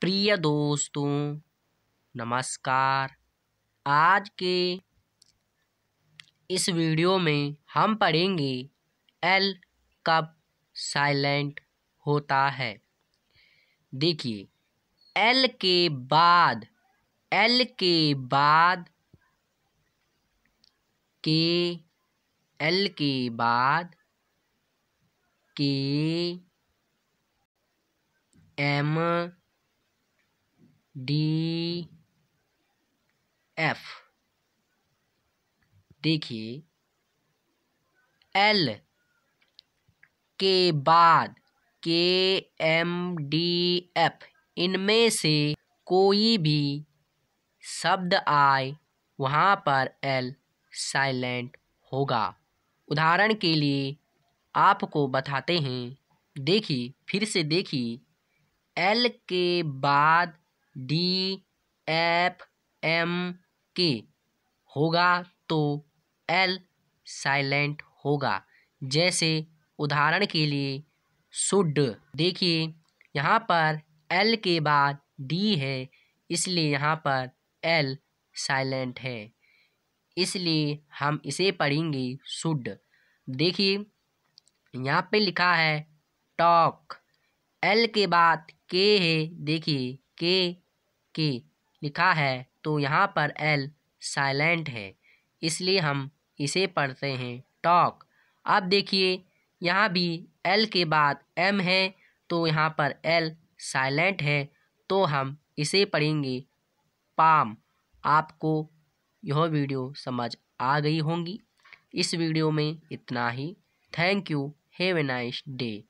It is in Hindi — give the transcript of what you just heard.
प्रिय दोस्तों नमस्कार आज के इस वीडियो में हम पढ़ेंगे एल कब साइलेंट होता है देखिए एल के बाद एल के बाद के एल के बाद के एम डी एफ देखिए एल के बाद के एम डी एफ इनमें से कोई भी शब्द आए वहाँ पर एल साइलेंट होगा उदाहरण के लिए आपको बताते हैं देखिए फिर से देखिए एल के बाद डी एफ एम के होगा तो एल साइलेंट होगा जैसे उदाहरण के लिए शुड देखिए यहाँ पर एल के बाद डी है इसलिए यहाँ पर एल साइलेंट है इसलिए हम इसे पढ़ेंगे शुड देखिए यहाँ पे लिखा है टॉक एल के बाद के है देखिए के के लिखा है तो यहाँ पर एल साइलेंट है इसलिए हम इसे पढ़ते हैं टॉक अब देखिए यहाँ भी एल के बाद एम है तो यहाँ पर एल साइलेंट है तो हम इसे पढ़ेंगे पाम आपको यह वीडियो समझ आ गई होंगी इस वीडियो में इतना ही thank you have a nice day